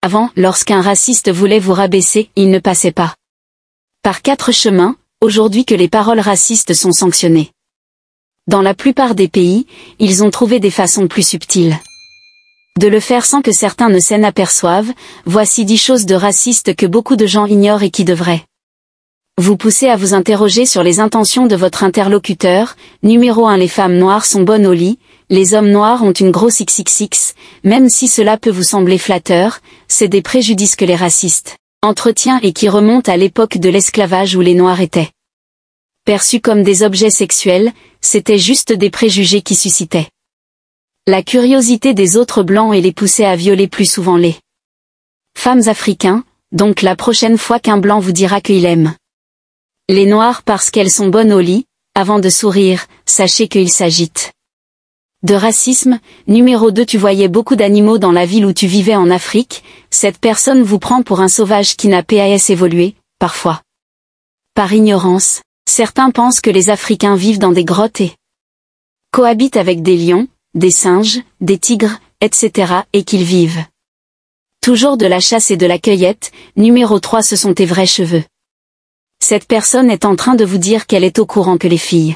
Avant, lorsqu'un raciste voulait vous rabaisser, il ne passait pas. Par quatre chemins, aujourd'hui que les paroles racistes sont sanctionnées. Dans la plupart des pays, ils ont trouvé des façons plus subtiles. De le faire sans que certains ne s'en aperçoivent, voici dix choses de racistes que beaucoup de gens ignorent et qui devraient vous pousser à vous interroger sur les intentions de votre interlocuteur. Numéro 1 Les femmes noires sont bonnes au lit, les hommes noirs ont une grosse XXX, même si cela peut vous sembler flatteur, c'est des préjudices que les racistes entretiennent et qui remontent à l'époque de l'esclavage où les noirs étaient perçus comme des objets sexuels, c'était juste des préjugés qui suscitaient la curiosité des autres blancs et les poussait à violer plus souvent les femmes africains, donc la prochaine fois qu'un blanc vous dira qu'il aime les noirs parce qu'elles sont bonnes au lit, avant de sourire, sachez qu'il s'agitent. De racisme, numéro 2 tu voyais beaucoup d'animaux dans la ville où tu vivais en Afrique, cette personne vous prend pour un sauvage qui n'a pas évolué, parfois. Par ignorance, certains pensent que les Africains vivent dans des grottes et cohabitent avec des lions, des singes, des tigres, etc. et qu'ils vivent. Toujours de la chasse et de la cueillette, numéro 3 ce sont tes vrais cheveux. Cette personne est en train de vous dire qu'elle est au courant que les filles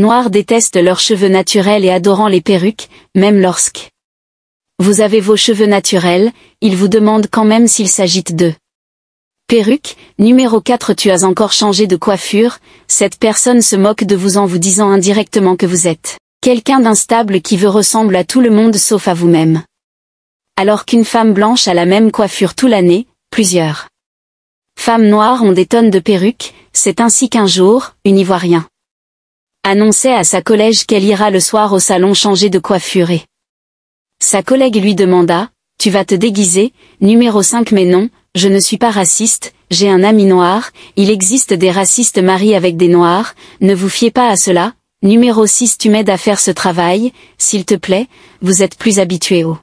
Noirs détestent leurs cheveux naturels et adorant les perruques, même lorsque vous avez vos cheveux naturels, ils vous demandent quand même s'il s'agit de perruque, numéro 4 tu as encore changé de coiffure, cette personne se moque de vous en vous disant indirectement que vous êtes quelqu'un d'instable qui veut ressembler à tout le monde sauf à vous-même. Alors qu'une femme blanche a la même coiffure tout l'année, plusieurs femmes noires ont des tonnes de perruques, c'est ainsi qu'un jour, une Ivoirienne annonçait à sa collège qu'elle ira le soir au salon changer de coiffure et... Sa collègue lui demanda, tu vas te déguiser, numéro 5 mais non, je ne suis pas raciste, j'ai un ami noir, il existe des racistes mariés avec des noirs, ne vous fiez pas à cela, numéro 6 tu m'aides à faire ce travail, s'il te plaît, vous êtes plus habitué au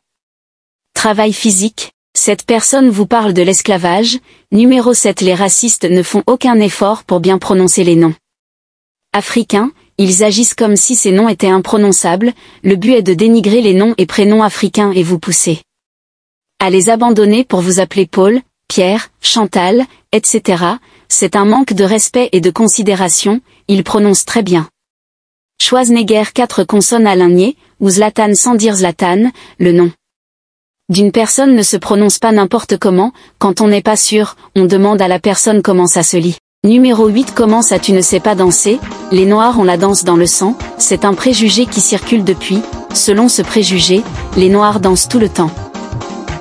travail physique, cette personne vous parle de l'esclavage, numéro 7 les racistes ne font aucun effort pour bien prononcer les noms africains, ils agissent comme si ces noms étaient imprononçables, le but est de dénigrer les noms et prénoms africains et vous pousser à les abandonner pour vous appeler Paul, Pierre, Chantal, etc., c'est un manque de respect et de considération, ils prononcent très bien. guère quatre consonnes alignées, ou Zlatan sans dire Zlatan, le nom d'une personne ne se prononce pas n'importe comment, quand on n'est pas sûr, on demande à la personne comment ça se lit. Numéro 8 Commence ça tu ne sais pas danser Les Noirs ont la danse dans le sang, c'est un préjugé qui circule depuis, selon ce préjugé, les Noirs dansent tout le temps.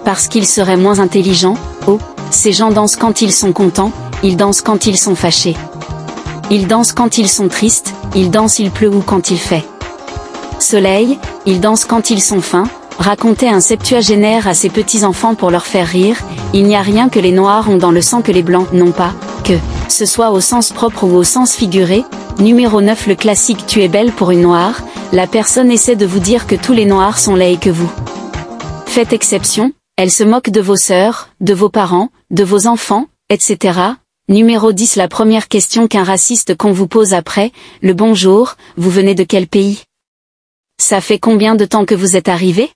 Parce qu'ils seraient moins intelligents, oh, ces gens dansent quand ils sont contents, ils dansent quand ils sont fâchés. Ils dansent quand ils sont tristes, ils dansent il pleut ou quand il fait. Soleil, ils dansent quand ils sont fins, racontait un septuagénaire à ses petits-enfants pour leur faire rire, il n'y a rien que les Noirs ont dans le sang que les Blancs n'ont pas, que ce soit au sens propre ou au sens figuré. Numéro 9 Le classique tu es belle pour une noire, la personne essaie de vous dire que tous les noirs sont laids et que vous faites exception, elle se moque de vos sœurs, de vos parents, de vos enfants, etc. Numéro 10 La première question qu'un raciste qu'on vous pose après, le bonjour, vous venez de quel pays Ça fait combien de temps que vous êtes arrivé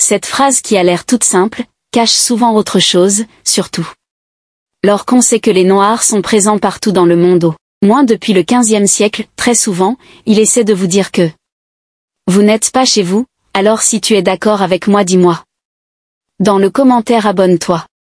Cette phrase qui a l'air toute simple, cache souvent autre chose, surtout Lorsqu'on qu'on sait que les noirs sont présents partout dans le monde, moins depuis le XVe siècle, très souvent, il essaie de vous dire que vous n'êtes pas chez vous, alors si tu es d'accord avec moi dis-moi. Dans le commentaire abonne-toi.